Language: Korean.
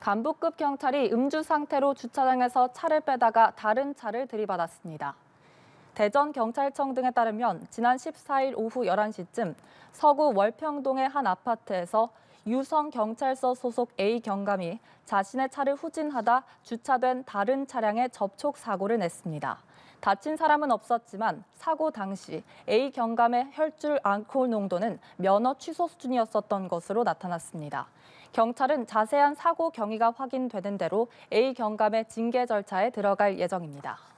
간부급 경찰이 음주 상태로 주차장에서 차를 빼다가 다른 차를 들이받았습니다. 대전경찰청 등에 따르면 지난 14일 오후 11시쯤 서구 월평동의 한 아파트에서 유성 경찰서 소속 A 경감이 자신의 차를 후진하다 주차된 다른 차량에 접촉 사고를 냈습니다. 다친 사람은 없었지만 사고 당시 A 경감의 혈줄 알코올 농도는 면허 취소 수준이었었던 것으로 나타났습니다. 경찰은 자세한 사고 경위가 확인되는 대로 A 경감의 징계 절차에 들어갈 예정입니다.